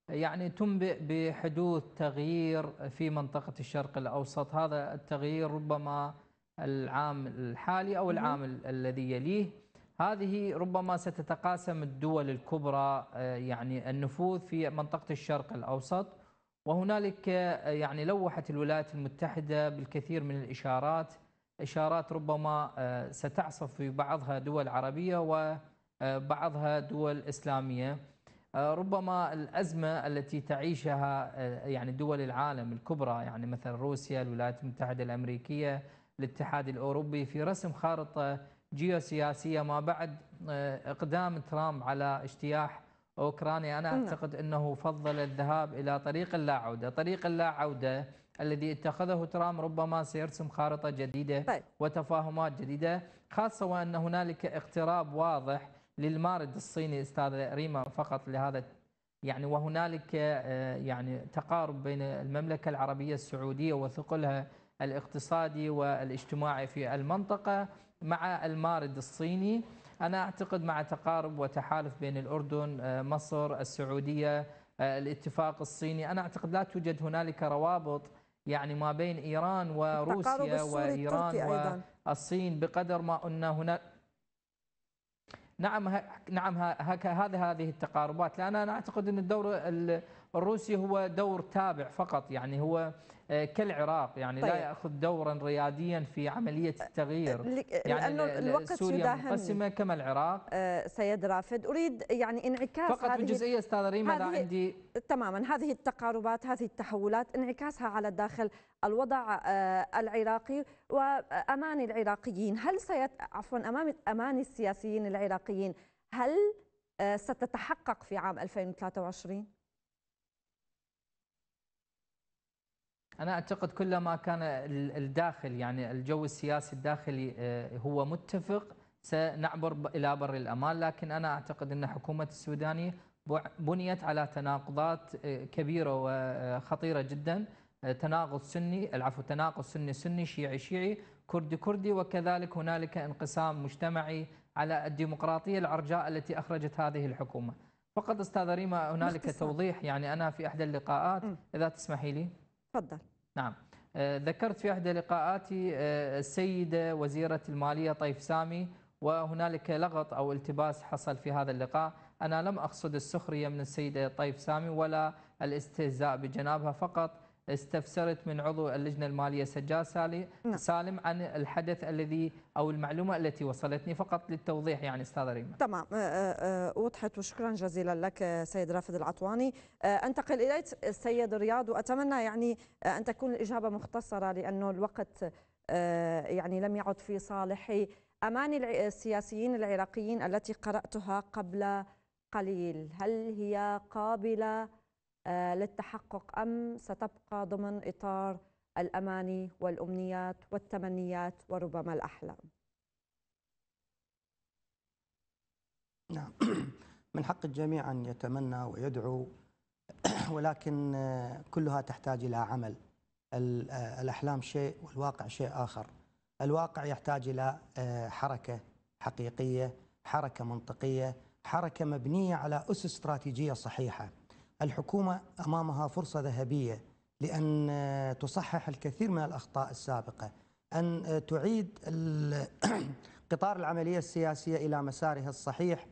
يعني تنبئ بحدوث تغيير في منطقة الشرق الأوسط هذا التغيير ربما العام الحالي أو العام الذي يليه هذه ربما ستتقاسم الدول الكبرى آه، يعني النفوذ في منطقة الشرق الأوسط وهنالك آه، يعني لوحت الولايات المتحدة بالكثير من الإشارات إشارات ربما آه، ستعصف في بعضها دول عربية وبعضها دول إسلامية ربما الأزمة التي تعيشها يعني دول العالم الكبرى يعني مثل روسيا الولايات المتحدة الأمريكية الاتحاد الأوروبي في رسم خارطة جيوسياسيه ما بعد آه، اقدام ترامب على اجتياح اوكرانيا انا نعم. اعتقد انه فضل الذهاب الى طريق اللا عوده، طريق اللا عوده الذي اتخذه ترامب ربما سيرسم خارطه جديده طيب. وتفاهمات جديده، خاصه وان هنالك اقتراب واضح للمارد الصيني استاذه ريما فقط لهذا يعني وهنالك آه، يعني تقارب بين المملكه العربيه السعوديه وثقلها الاقتصادي والاجتماعي في المنطقه مع المارد الصيني أنا أعتقد مع تقارب وتحالف بين الأردن آه، مصر السعودية آه، الاتفاق الصيني أنا أعتقد لا توجد هنالك روابط يعني ما بين إيران وروسيا وإيران والصين بقدر ما أن هناك نعم نعم هذا هذه التقاربات لان انا اعتقد ان الدور الروسي هو دور تابع فقط يعني هو آه، كالعراق يعني طيب. لا ياخذ دورا رياديا في عمليه آه، التغيير يعني لانه الوقت سوريا منقسمه كما العراق آه، سيد رافد اريد يعني انعكاس فقط هذه الجزئيه استاذ ريما هذه عندي تماما هذه التقاربات هذه التحولات انعكاسها على الداخل الوضع العراقي واماني العراقيين هل سيت عفوا امام اماني السياسيين العراقيين هل ستتحقق في عام 2023 أنا أعتقد كلما كان الداخل يعني الجو السياسي الداخلي آه، هو متفق سنعبر إلى بر الأمان لكن أنا أعتقد أن حكومة السودانية بنيت على تناقضات آه، كبيرة وخطيرة جدا آه، تناقض سني العفو تناقض سني سني شيعي شيعي كردي كردي وكذلك هنالك انقسام مجتمعي على الديمقراطية العرجاء التي أخرجت هذه الحكومة فقط استاذ ريما هنالك توضيح يعني أنا في احدى اللقاءات إذا تسمحي لي تفضل نعم آه، ذكرت في احدى لقاءاتي آه، السيده وزيره الماليه طيف سامي وهنالك لغط او التباس حصل في هذا اللقاء انا لم اقصد السخريه من السيده طيف سامي ولا الاستهزاء بجنابها فقط استفسرت من عضو اللجنه الماليه سجاد نعم. سالم عن الحدث الذي او المعلومه التي وصلتني فقط للتوضيح يعني استاذه ريما تمام أه، أه، أه، وضحت وشكرا جزيلا لك سيد رافد العطواني انتقل اليك السيد رياض واتمنى يعني ان تكون الاجابه مختصره لانه الوقت يعني لم يعد في صالحي اماني السياسيين العراقيين التي قراتها قبل قليل هل هي قابله آه، للتحقق أم ستبقى ضمن إطار الأماني والأمنيات والتمنيات وربما الأحلام نعم من حق الجميع أن يتمنى ويدعو ولكن آه، كلها تحتاج إلى عمل آه، الأحلام شيء والواقع شيء آخر الواقع يحتاج إلى حركة حقيقية حركة منطقية حركة مبنية على أسس استراتيجية صحيحة الحكومة أمامها فرصة ذهبية لأن تصحح الكثير من الأخطاء السابقة أن تعيد قطار العملية السياسية إلى مسارها الصحيح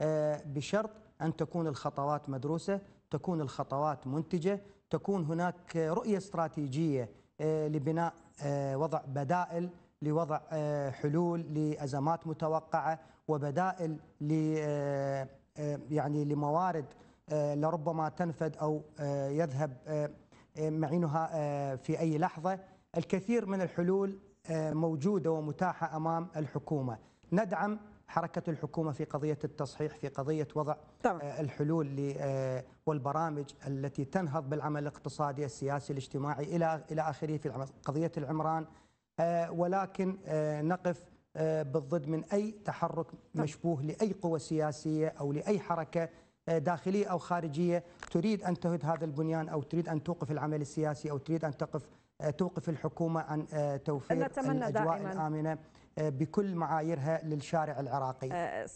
آه، بشرط أن تكون الخطوات مدروسة تكون الخطوات منتجة تكون هناك رؤية استراتيجية آه، لبناء آه، وضع بدائل لوضع حلول لأزمات متوقعة وبدائل يعني لموارد آه، لربما تنفد أو آه، يذهب آه، معينها في أي لحظة الكثير من الحلول موجودة ومتاحة أمام الحكومة ندعم حركة الحكومة في قضية التصحيح في قضية وضع طبعا. الحلول والبرامج التي تنهض بالعمل الاقتصادي السياسي الاجتماعي إلى إلى آخره في قضية العمران ولكن نقف بالضد من أي تحرك مشبوه لأي قوة سياسية أو لأي حركة آه، داخلية أو خارجية تريد أن تهد هذا البنيان أو تريد أن توقف العمل السياسي أو تريد أن تقف آه، توقف الحكومة عن آه، توفير الأجواء دائماً. الآمنة بكل معاييرها للشارع العراقي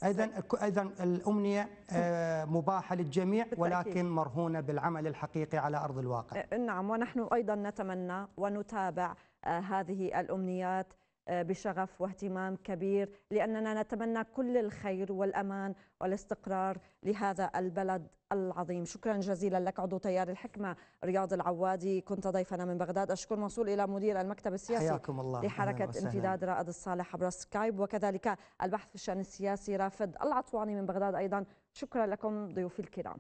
ايضا ايضا الامنيه مباحه للجميع ولكن مرهونه بالعمل الحقيقي على ارض الواقع نعم ونحن ايضا نتمنى ونتابع هذه الامنيات بشغف واهتمام كبير لأننا نتمنى كل الخير والأمان والاستقرار لهذا البلد العظيم شكرا جزيلا لك عضو تيار الحكمة رياض العوادي كنت ضيفنا من بغداد أشكر موصول إلى مدير المكتب السياسي حياكم الله. لحركة انفداد رائد الصالح عبر سكايب وكذلك البحث في الشأن السياسي رافد العطواني من بغداد أيضا شكرا لكم ضيوفي الكرام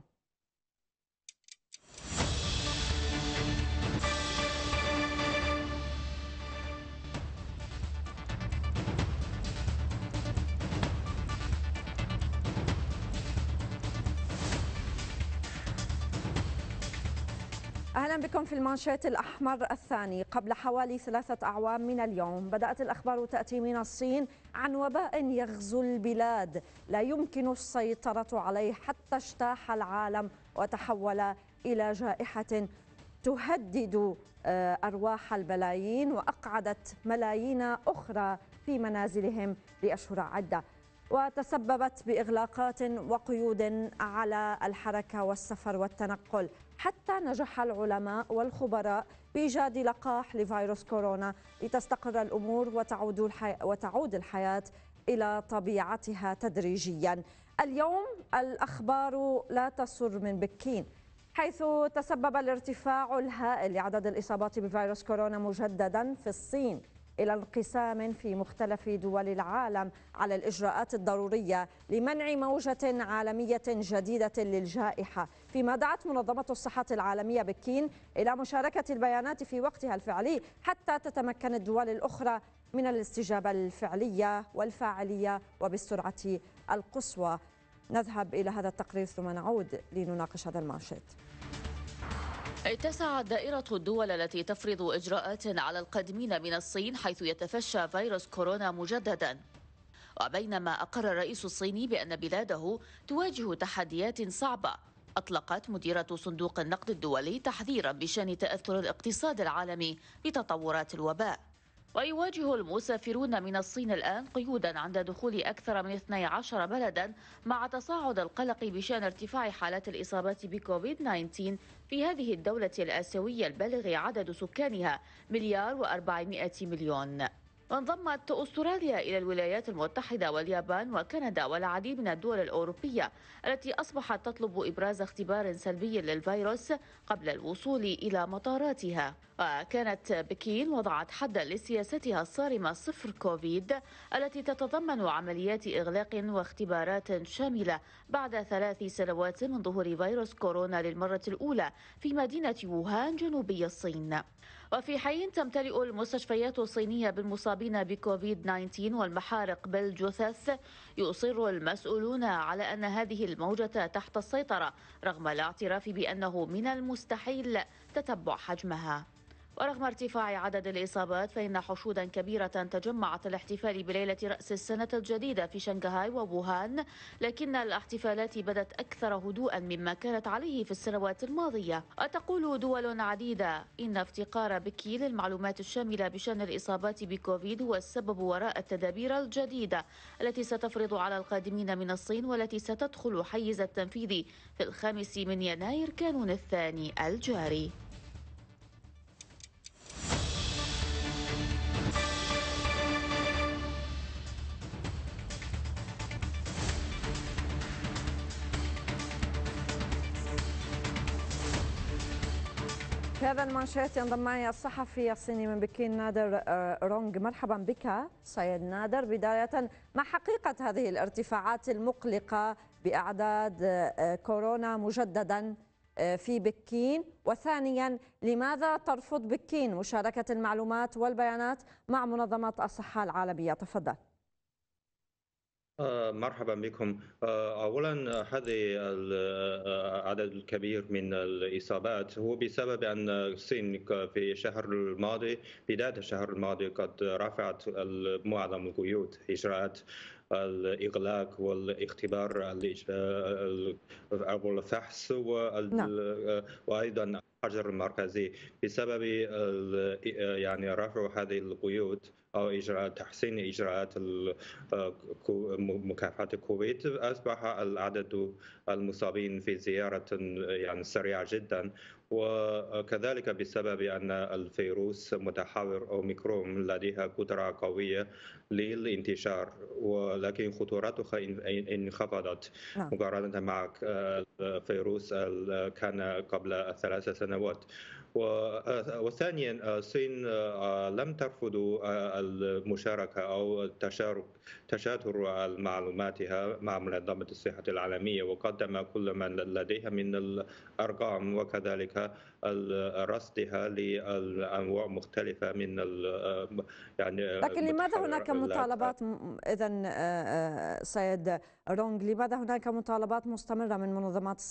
اهلا بكم في المانشيت الاحمر الثاني قبل حوالي ثلاثه اعوام من اليوم بدات الاخبار تاتي من الصين عن وباء يغزو البلاد لا يمكن السيطره عليه حتى اجتاح العالم وتحول الى جائحه تهدد آه، ارواح البلايين واقعدت ملايين اخرى في منازلهم لاشهر عده وتسببت باغلاقات وقيود على الحركه والسفر والتنقل حتى نجح العلماء والخبراء بإيجاد لقاح لفيروس كورونا لتستقر الأمور وتعود, الحي... وتعود الحياة إلى طبيعتها تدريجيا اليوم الأخبار لا تسر من بكين حيث تسبب الارتفاع الهائل لعدد الإصابات بفيروس كورونا مجددا في الصين إلى انقسام في مختلف دول العالم على الإجراءات الضرورية لمنع موجة عالمية جديدة للجائحة فيما دعت منظمة الصحة العالمية بكين إلى مشاركة البيانات في وقتها الفعلي حتى تتمكن الدول الأخرى من الاستجابة الفعلية والفاعلية وبالسرعة القصوى نذهب إلى هذا التقرير ثم نعود لنناقش هذا المنشط اتسعت دائرة الدول التي تفرض إجراءات على القادمين من الصين حيث يتفشى فيروس كورونا مجددا وبينما أقر الرئيس الصيني بأن بلاده تواجه تحديات صعبة أطلقت مديرة صندوق النقد الدولي تحذيرا بشأن تأثر الاقتصاد العالمي بتطورات الوباء ويواجه المسافرون من الصين الآن قيودا عند دخول أكثر من 12 بلدا مع تصاعد القلق بشأن ارتفاع حالات الإصابات بكوفيد 19 في هذه الدولة الآسيوية البالغ عدد سكانها مليار وأربعمائة مليون وانضمت أستراليا إلى الولايات المتحدة واليابان وكندا والعديد من الدول الأوروبية التي أصبحت تطلب إبراز اختبار سلبي للفيروس قبل الوصول إلى مطاراتها وكانت بكين وضعت حدا لسياستها الصارمة صفر كوفيد التي تتضمن عمليات إغلاق واختبارات شاملة بعد ثلاث سنوات من ظهور فيروس كورونا للمرة الأولى في مدينة ووهان جنوبي الصين وفي حين تمتلئ المستشفيات الصينية بالمصابين بكوفيد 19 والمحارق بالجثث يصر المسؤولون على أن هذه الموجة تحت السيطرة رغم الاعتراف بأنه من المستحيل تتبع حجمها ورغم ارتفاع عدد الإصابات فإن حشودا كبيرة تجمعت الاحتفال بليلة رأس السنة الجديدة في شنغهاي ووهان لكن الاحتفالات بدت أكثر هدوءا مما كانت عليه في السنوات الماضية وتقول دول عديدة إن افتقار بكي للمعلومات الشاملة بشأن الإصابات بكوفيد هو السبب وراء التدابير الجديدة التي ستفرض على القادمين من الصين والتي ستدخل حيز التنفيذ في الخامس من يناير كانون الثاني الجاري في هذا المنشات ينضم معي الصحفي الصيني من بكين نادر آه، رونج مرحبا بك سيد نادر بداية ما حقيقة هذه الارتفاعات المقلقة بأعداد آه، كورونا مجددا آه، في بكين وثانيا لماذا ترفض بكين مشاركة المعلومات والبيانات مع منظمة الصحة العالمية تفضل آه، مرحبا بكم آه، اولا هذه العدد آه، الكبير من الاصابات هو بسبب ان الصين في الشهر الماضي بدايه الشهر الماضي قد رفعت معظم القيود اجراءات الاغلاق والاختبار الفحص نعم. وايضا الحجر المركزي بسبب يعني رفع هذه القيود او آه، اجراء تحسين اجراءات آه، مكافحه الكويت اصبح العدد المصابين في زياره يعني سريعه جدا وكذلك بسبب ان الفيروس متحور اوميكروم لديها قدره قويه للانتشار ولكن خطورتها انخفضت آه. مقارنه مع فيروس كان قبل ثلاث سنوات وثانيا الصين آه، آه، آه، لم ترفض المشاركة أو التشارك تشاتر معلوماتها مع منظمة الصحة العالمية وقدم كل ما لديها من الأرقام وكذلك رصدها لانواع مختلفه من يعني لكن لماذا هناك مطالبات اذا آه، آه، سيد رونغ لماذا هناك مطالبات مستمره من منظمات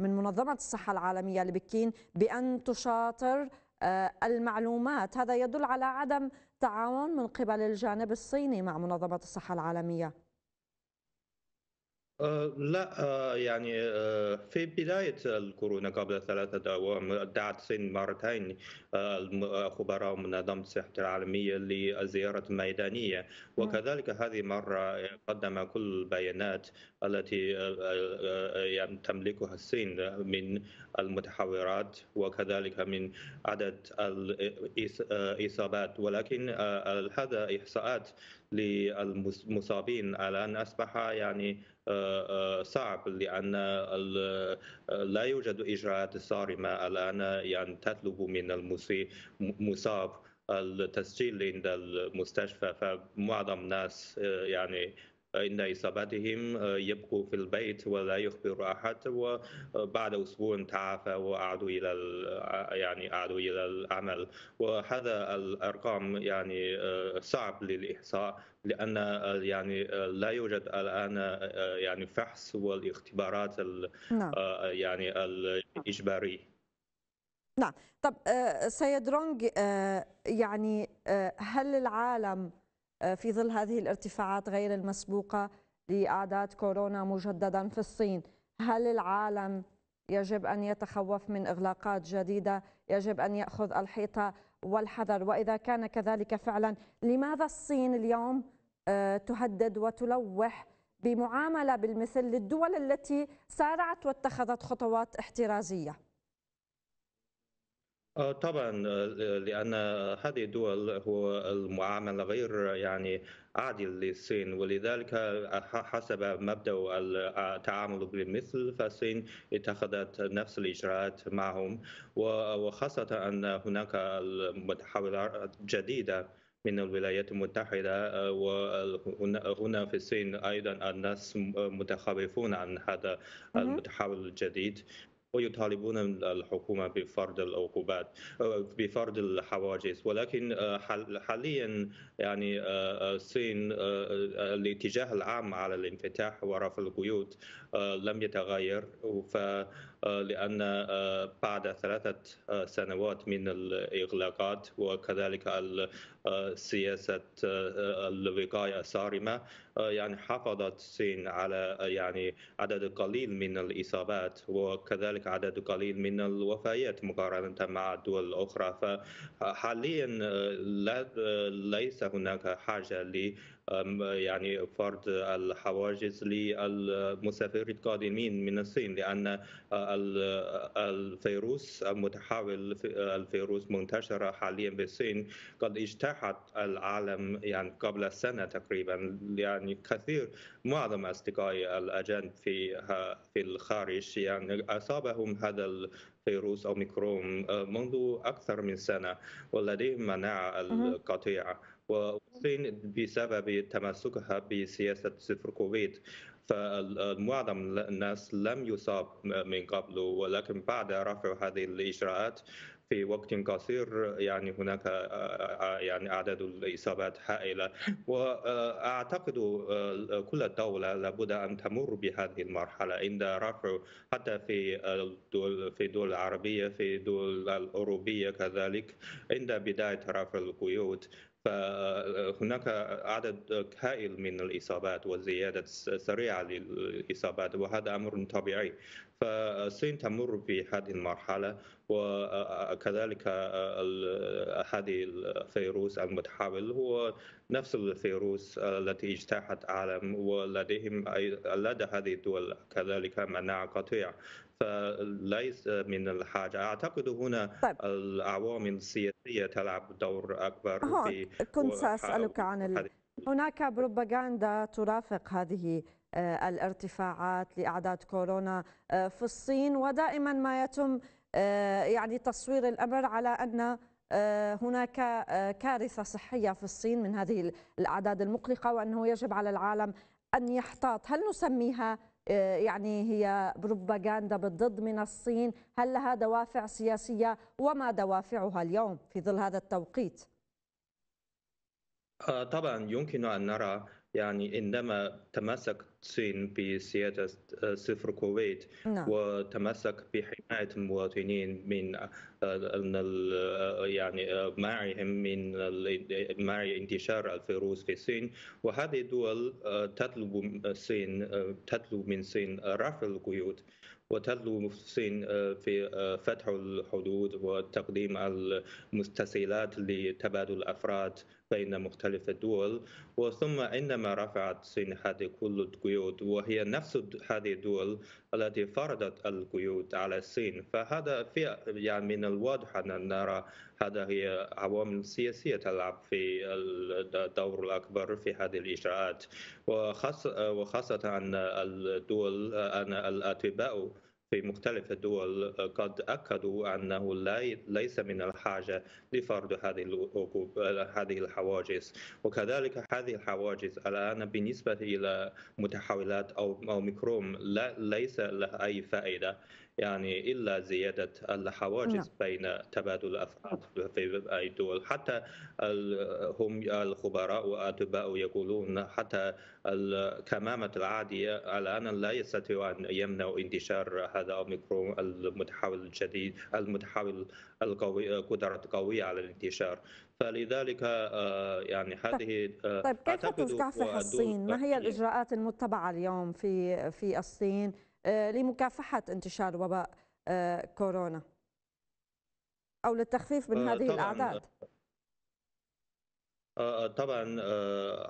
من منظمه الصحه العالميه لبكين بان تشاطر آه، المعلومات هذا يدل على عدم تعاون من قبل الجانب الصيني مع منظمه الصحه العالميه آه، لا آه، يعني آه، في بداية الكورونا قبل ثلاثة أيام دعت الصين مرتين خبراء منظمة الصحة العالمية لزيارة ميدانية وكذلك هذه مرة قدم كل البيانات التي يعني تملكها الصين من المتحورات وكذلك من عدد الإصابات ولكن هذا إحصاءات للمصابين الآن أصبح يعني صعب لان لا يوجد اجراءات صارمه الان يعني تطلب من المصاب التسجيل عند المستشفى فمعظم الناس يعني عند إصابتهم آه، يبقوا في البيت ولا يخبر أحد وبعد آه، أسبوع تعافى وأعادوا إلى آه، يعني عادوا إلى العمل وهذا الأرقام يعني صعب للإحصاء لأن يعني لا يوجد الآن يعني فحص والاختبارات نعم. يعني الإجباري نعم طب سيد رونج يعني هل العالم آه، في ظل هذه الارتفاعات غير المسبوقة لأعداد كورونا مجددا في الصين هل العالم يجب أن يتخوف من إغلاقات جديدة يجب أن يأخذ الحيطة والحذر وإذا كان كذلك فعلا لماذا الصين اليوم آه، تهدد وتلوح بمعاملة بالمثل للدول التي سارعت واتخذت خطوات احترازية آه، طبعا آه، لان هذه الدول هو المعامله غير يعني عادل للصين ولذلك حسب مبدا التعامل بالمثل فالصين اتخذت نفس الاجراءات معهم وخاصه ان هناك المتحولات جديده من الولايات المتحدة آه، وهنا في الصين أيضا الناس متخوفون عن هذا المتحول الجديد ويطالبون الحكومة بفرض العقوبات بفرض الحواجز ولكن آه، حاليا يعني آه، آه، الصين الاتجاه العام على الانفتاح ورفع القيود آه، لم يتغير فلأن آه، آه، بعد ثلاثة سنوات من الإغلاقات وكذلك سياسة الوقاية الصارمة يعني حافظت الصين على يعني عدد قليل من الإصابات وكذلك عدد قليل من الوفيات مقارنة مع الدول الأخرى فحاليا ليس هناك حاجة ل يعني فرض الحواجز للمسافرين القادمين من الصين لأن آه، آه، الفيروس المتحول آه، الفيروس منتشرة حاليا بالصين قد اجتاحت العالم يعني قبل سنة تقريبا يعني كثير معظم أصدقائي الأجانب في في الخارج يعني أصابهم هذا فيروس أوميكرون منذ أكثر من سنة ولديهم مناعة القطيعة والصين بسبب تمسكها بسياسة صفر كوفيد فمعظم الناس لم يصاب من قبل ولكن بعد رفع هذه الإجراءات في وقت قصير يعني هناك يعني اعداد الاصابات هائله واعتقد كل دوله لابد ان تمر بهذه المرحله عند رفع حتى في الدول في الدول العربيه في الدول الاوروبيه كذلك عند بدايه رفع القيود فهناك عدد هائل من الإصابات وزيادة سريعة للإصابات وهذا أمر طبيعي فالصين تمر بهذه المرحلة وكذلك هذه الفيروس المتحول هو نفس الفيروس التي اجتاحت العالم ولديهم لدى هذه الدول كذلك مناعة قطيع فليس من الحاجة أعتقد هنا طيب. العوامل السياسية تلعب دور أكبر في كنت سأسألك عن ال... هناك بروباغندا ترافق هذه آه، الارتفاعات لأعداد كورونا آه، في الصين ودائما ما يتم آه، يعني تصوير الأمر على أن هناك كارثة صحية في الصين من هذه الأعداد المقلقة وأنه يجب على العالم أن يحتاط هل نسميها يعني هي بروباغندا بالضد من الصين هل لها دوافع سياسية وما دوافعها اليوم في ظل هذا التوقيت طبعا يمكن أن نرى يعني عندما تمسك الصين بسياده آه، صفر كوفيد نعم. وتمسك بحمايه المواطنين من آه، آه، يعني معهم من مع انتشار الفيروس في الصين وهذه الدول تطلب الصين تطلب من الصين رفع القيود وتطلب الصين في فتح الحدود وتقديم المستسيلات لتبادل الافراد بين مختلف الدول وثم عندما رفعت الصين هذه كل القيود وهي نفس هذه الدول التي فرضت القيود على الصين فهذا في يعني من الواضح أن نرى هذا هي عوامل سياسية تلعب في الدور الأكبر في هذه الإجراءات وخاصة أن الدول أن الاطباء في مختلف الدول آه، قد أكدوا أنه ليس من الحاجة لفرض هذه آه، هذه الحواجز وكذلك هذه الحواجز الآن بالنسبة إلى متحولات أو أو ميكروم لا ليس لها أي فائدة يعني الا زياده الحواجز نعم. بين تبادل الافراد في اي دول حتى هم الخبراء والاطباء يقولون حتى الكمامه العاديه الان لا يستطيع ان يمنع انتشار هذا اوميكرون المتحول الجديد المتحول القوي قدرة قوية على الانتشار فلذلك آه، يعني طيب. هذه آه، طيب, كيف تكافح في الصين ما هي يعني الإجراءات المتبعة اليوم في في الصين آه، لمكافحة انتشار وباء آه، كورونا أو للتخفيف من آه، هذه طبعاً الأعداد طبعا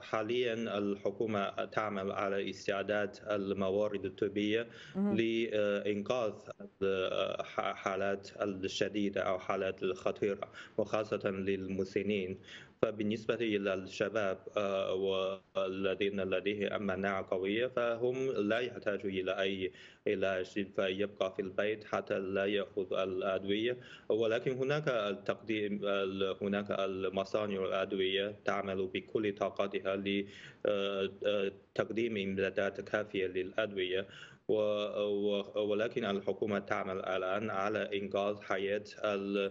حاليا الحكومة تعمل على استعداد الموارد الطبية لإنقاذ الحالات الشديدة أو حالات الخطيرة وخاصة للمسنين فبالنسبة إلى الشباب آه، والذين لديهم مناعة قوية فهم لا يحتاجوا إلى أي علاج فيبقى في البيت حتى لا يأخذ الأدوية ولكن هناك التقديم هناك المصانع الأدوية تعمل بكل طاقتها لتقديم آه، آه، إمدادات كافية للأدوية ولكن الحكومة تعمل الآن على إنقاذ حياة آه،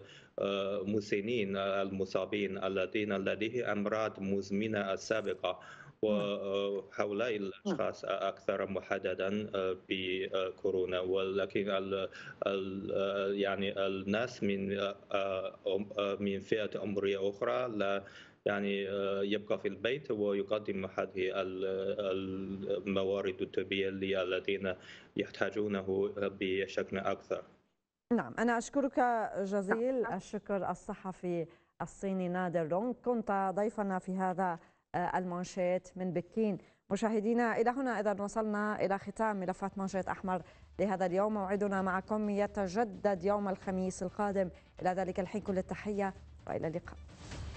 المسنين المصابين الذين لديهم أمراض مزمنة سابقة وهؤلاء نعم. آه، الاشخاص نعم. اكثر محددا آه، بكورونا ولكن الـ الـ يعني الناس من من فئه عمريه اخرى لا يعني آه، يبقى في البيت ويقدم هذه الموارد الطبية للذين يحتاجونه بشكل أكثر نعم أنا أشكرك جزيل الشكر الصحفي الصيني نادر رونغ كنت ضيفنا في هذا آه، المانشيت من بكين مشاهدينا إلى هنا إذا وصلنا إلى ختام ملفات مانشيت أحمر لهذا اليوم موعدنا معكم يتجدد يوم الخميس القادم إلى ذلك الحين كل التحية وإلى اللقاء